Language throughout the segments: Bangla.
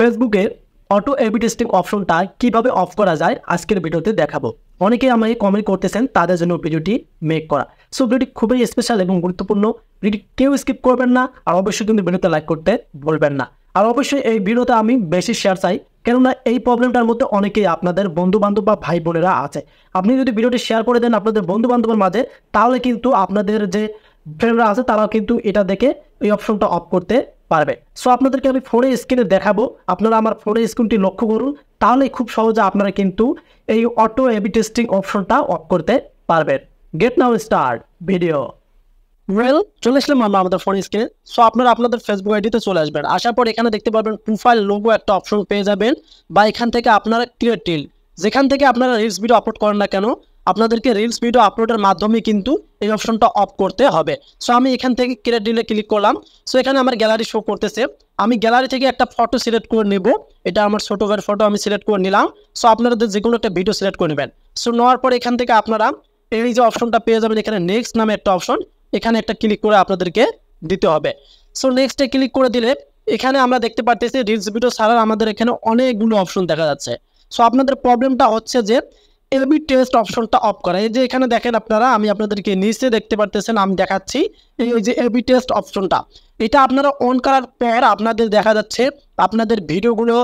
ফেসবুকের অটো এবি টেস্টিং অপশনটা কিভাবে অফ করা যায় আজকের ভিডিওতে দেখাবো অনেকে আমাকে কমেন্ট করতেছেন তাদের জন্য ভিডিওটি মেক করা সো ভিডিওটি খুবই স্পেশাল এবং গুরুত্বপূর্ণ ভিডিওটি কেউ স্কিপ করবেন না আর অবশ্যই কিন্তু ভিডিওতে লাইক করতে ভুলবেন না আর অবশ্যই এই ভিডিওতে আমি বেশি শেয়ার চাই কেননা এই প্রবলেমটার মধ্যে অনেকেই আপনাদের বন্ধু বান্ধব বা ভাই বোনেরা আছে আপনি যদি ভিডিওটি শেয়ার করে দেন আপনাদের বন্ধু বান্ধবের মাঝে তাহলে কিন্তু আপনাদের যে ফ্রেন্ডরা আছে তারাও কিন্তু এটা দেখে এই অপশনটা অফ করতে পারবে সো আপনাদেরকে আমি ফোনে স্ক্রিনে দেখাবো আপনারা আমার ফোনে স্ক্রিনটি লক্ষ্য করুন তাহলে খুব সহজে আপনারা কিন্তু এই অটো এবি টেস্টিং অপশনটা অফ করতে পারবেন get now start video well চলে আসলাম আমরা আমাদের ফোন স্ক্রিনে সো আপনারা আপনাদের ফেসবুক আইডিতে চলে আসবেন আসার পর এখানে দেখতে পারবেন প্রোফাইল লোগো একটা অপশন পেয়ে যাবেন বা এখান থেকে আপনারা ক্রিয়েটিল যেখান থেকে আপনারা রিলস ভিডিও আপলোড করেন না কেন আপনাদেরকে রিলস ভিডিও আপলোডের মাধ্যমে কিন্তু এই অপশনটা অফ করতে হবে সো আমি এখান থেকে ক্রিয়েট রিলে ক্লিক করলাম সো এখানে আমার গ্যালারি শো করতেছে আমি গ্যালারি থেকে একটা ফটো সিলেক্ট করে নেব এটা আমার ছোটো ভাইয়ের ফটো আমি সিলেক্ট করে নিলাম সো আপনারা যে কোনো একটা ভিডিও সিলেক্ট করে নেবেন সো নেওয়ার পর এখান থেকে আপনারা এই যে অপশনটা পেয়ে যাবেন এখানে নেক্সট নামে একটা অপশন এখানে একটা ক্লিক করে আপনাদেরকে দিতে হবে সো নেক্সটে ক্লিক করে দিলে এখানে আমরা দেখতে পারতেছি রিলস ভিডিও ছাড়ার আমাদের এখানে অনেকগুলো অপশন দেখা যাচ্ছে সো আপনাদের প্রবলেমটা হচ্ছে যে এবি টেস্ট অপশনটা অফ করা এই যে এখানে দেখেন আপনারা আমি আপনাদেরকে নিচে দেখতে পারতেছেন আমি দেখাচ্ছি এই যে এবি টেস্ট অপশনটা এটা আপনারা অন করার পর আপনাদের দেখা যাচ্ছে আপনাদের ভিডিওগুলো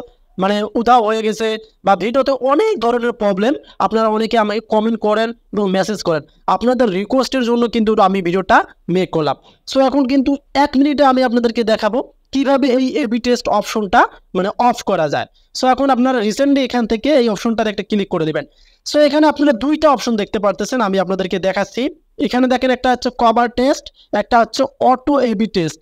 মানে উধাও হয়ে গেছে বা ভিডিওতে অনেক ধরনের প্রবলেম আপনারা অনেকে আমাকে কমেন্ট করেন এবং মেসেজ করেন আপনাদের রিকোয়েস্টের জন্য কিন্তু আমি ভিডিওটা মেক করলাম সো এখন কিন্তু এক মিনিটে আমি আপনাদেরকে দেখাবো কিভাবে এই এবি টেস্ট অপশনটা মানে অফ করা যায় সো এখন আপনারা রিসেন্টলি এখান থেকে এই অপশনটাতে একটা ক্লিক করে দেবেন সো এখানে আপনারা দুইটা অপশন দেখতে পারতেছেন আমি আপনাদেরকে দেখাচ্ছি এখানে দেখেন একটা হচ্ছে কভার টেস্ট একটা হচ্ছে অটো এবি টেস্ট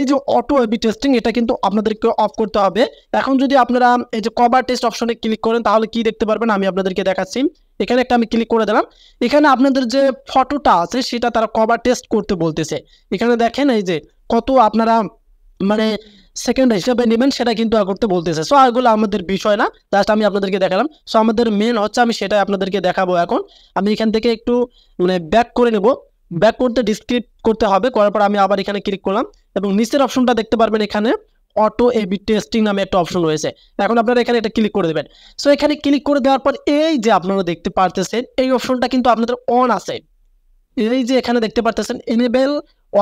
এই যে অটো এবি টেস্টিং এটা কিন্তু আপনাদেরকে অফ করতে হবে এখন যদি আপনারা এই যে কভার টেস্ট অপশনে ক্লিক করেন তাহলে কি দেখতে পারবেন আমি আপনাদেরকে দেখাচ্ছি এখানে একটা আমি ক্লিক করে দিলাম এখানে আপনাদের যে ফটোটা আছে সেটা তারা কভার টেস্ট করতে বলতেছে এখানে দেখেন এই যে কত আপনারা মানে সেকেন্ড হিসাবে নেবেন সেটা কিন্তু করতে বলতেছে সো এগুলো আমাদের বিষয় না জাস্ট আমি আপনাদেরকে দেখালাম সো আমাদের মেন হচ্ছে আমি সেটাই আপনাদেরকে দেখাবো এখন আমি এখান থেকে একটু মানে ব্যাক করে নেব ব্যাক করতে ডিসক্রিপ করতে হবে করার পর আমি আবার এখানে ক্লিক করলাম এবং নিচের অপশনটা দেখতে পারবেন এখানে অটো এবি টেস্টিং নামে একটা অপশন রয়েছে এখন আপনারা এখানে এটা ক্লিক করে দেবেন সো এখানে ক্লিক করে দেওয়ার পর এই যে আপনারা দেখতে পারতেছেন এই অপশনটা কিন্তু আপনাদের অন আছে এই যে এখানে দেখতে পারতেছেন এনেবেল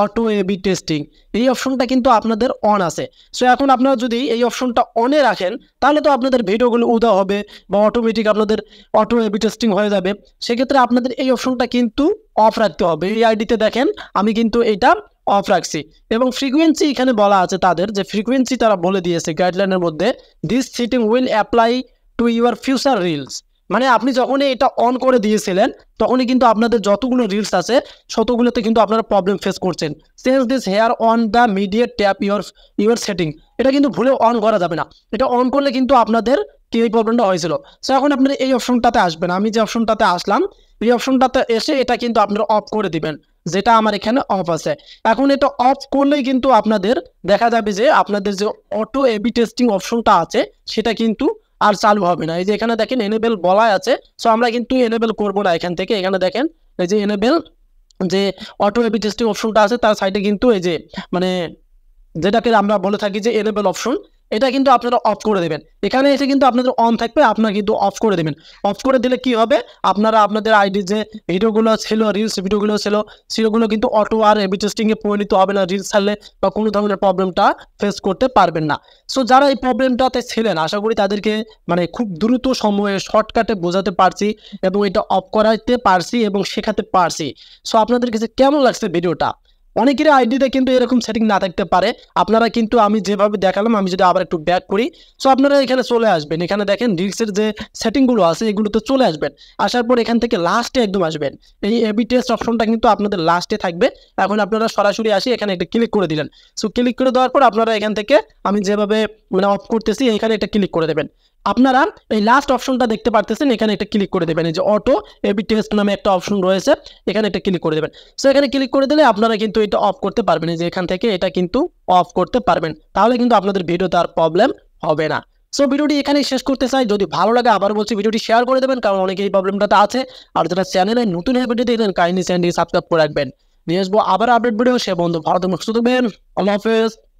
অটো এবি টেস্টিং এই অপশনটা কিন্তু আপনাদের অন আছে সো এখন আপনারা যদি এই অপশনটা অনে রাখেন তাহলে তো আপনাদের ভিডিওগুলো উদা হবে বা অটোমেটিক আপনাদের অটো এবি টেস্টিং হয়ে যাবে সেক্ষেত্রে আপনাদের এই অপশনটা কিন্তু অফ রাখতে হবে এই আইডিতে দেখেন আমি কিন্তু এটা অফ রাখছি এবং ফ্রিকুয়েন্সি এখানে বলা আছে তাদের যে ফ্রিকুয়েন্সি তারা বলে দিয়েছে গাইডলাইনের মধ্যে this setting will apply to your future reels মানে আপনি যখনই এটা অন করে দিয়েছিলেন তখনই কিন্তু আপনাদের যতগুলো রিলস আছে শতগুলোতে কিন্তু আপনারা প্রবলেম ফেস করছেন since this here on the immediate tap your your setting এটা কিন্তু ভুলে অন করা যাবে না এটা অন করলে কিন্তু আপনাদের কি এই প্রবলেমটা হয়েছিল সো এখন আপনার এই অপশনটাতে আসবেন আমি যে অপশনটাতে আসলাম এই অপশনটাতে এসে এটা কিন্তু আপনারা অফ করে দিবেন যেটা আমার এখানে অফ আছে এখন এটা অফ করলেই কিন্তু আপনাদের দেখা যাবে যে আপনাদের যে অটো এবি টেস্টিং অপশনটা আছে সেটা কিন্তু আর চালু হবে না এই যে এখানে দেখেন এনেবেল বলাই আছে সো আমরা কিন্তু এনেবেল করব না এখান থেকে এখানে দেখেন এই যে এনেবেল যে অটো এপি টেস্টিং অপশনটা আছে তার সাইডে কিন্তু এই যে মানে যেটাকে আমরা বলে থাকি যে এনেবেল অপশন এটা কিন্তু আপনারা অফ করে দেবেন এখানে এসে কিন্তু আপনাদের অন থাকবে আপনারা কিন্তু অফ করে দেবেন অফ করে দিলে কি হবে আপনারা আপনাদের আইডি যে ভিডিওগুলো ছিল রিলস ভিডিওগুলো ছিল সেগুলো কিন্তু অটো আর এবি টেস্টিংয়ে পরিণত হবে না রিলস ছাড়লে বা কোনো ধরনের প্রবলেমটা ফেস করতে পারবেন না সো যারা এই প্রবলেমটাতে ছিলেন আশা করি তাদেরকে মানে খুব দ্রুত সময়ে শর্টকাটে বোঝাতে পারছি এবং এটা অফ করাইতে পারছি এবং শেখাতে পারছি সো আপনাদের কাছে কেমন লাগছে ভিডিওটা অনেকের আইডিতে কিন্তু এরকম সেটিং না থাকতে পারে আপনারা কিন্তু আমি যেভাবে দেখালাম আমি যদি আবার একটু ব্যাক করি সো আপনারা এখানে চলে আসবেন এখানে দেখেন রিলসের যে সেটিংগুলো আছে এগুলোতে চলে আসবেন আসার পর এখান থেকে লাস্টে একদম আসবেন এই এবি টেস্ট অপশনটা কিন্তু আপনাদের লাস্টে থাকবে এখন আপনারা সরাসরি আসি এখানে একটা ক্লিক করে দিলেন সো ক্লিক করে দেওয়ার পর আপনারা এখান থেকে আমি যেভাবে মানে অফ করতেছি এখানে একটা ক্লিক করে দেবেন আপনারা এই লাস্ট অপশনটা দেখতে পারতেছেন এখানে একটা ক্লিক করে দেবেন এই যে অটো এবি টেস্ট নামে একটা অপশন রয়েছে এখানে একটা ক্লিক করে দেবেন সো এখানে ক্লিক করে দিলে আপনারা কিন্তু এটা অফ করতে পারবেন যে এখান থেকে এটা কিন্তু অফ করতে পারবেন তাহলে কিন্তু আপনাদের ভিডিওতে আর প্রবলেম হবে না সো ভিডিওটি এখানেই শেষ করতে চাই যদি ভালো লাগে আবার বলছি ভিডিওটি শেয়ার করে দেবেন কারণ অনেকেই এই প্রবলেমটাতে আছে আর যারা চ্যানেলে নতুন হয়ে ভিডিও দেখবেন কাইন্ডলি চ্যানেলটি সাবস্ক্রাইব করে রাখবেন নিয়ে আসবো আবার আপডেট ভিডিও সে বন্ধু ভালো থাকবেন সুস্থ থাকবেন আল্লাহ হাফেজ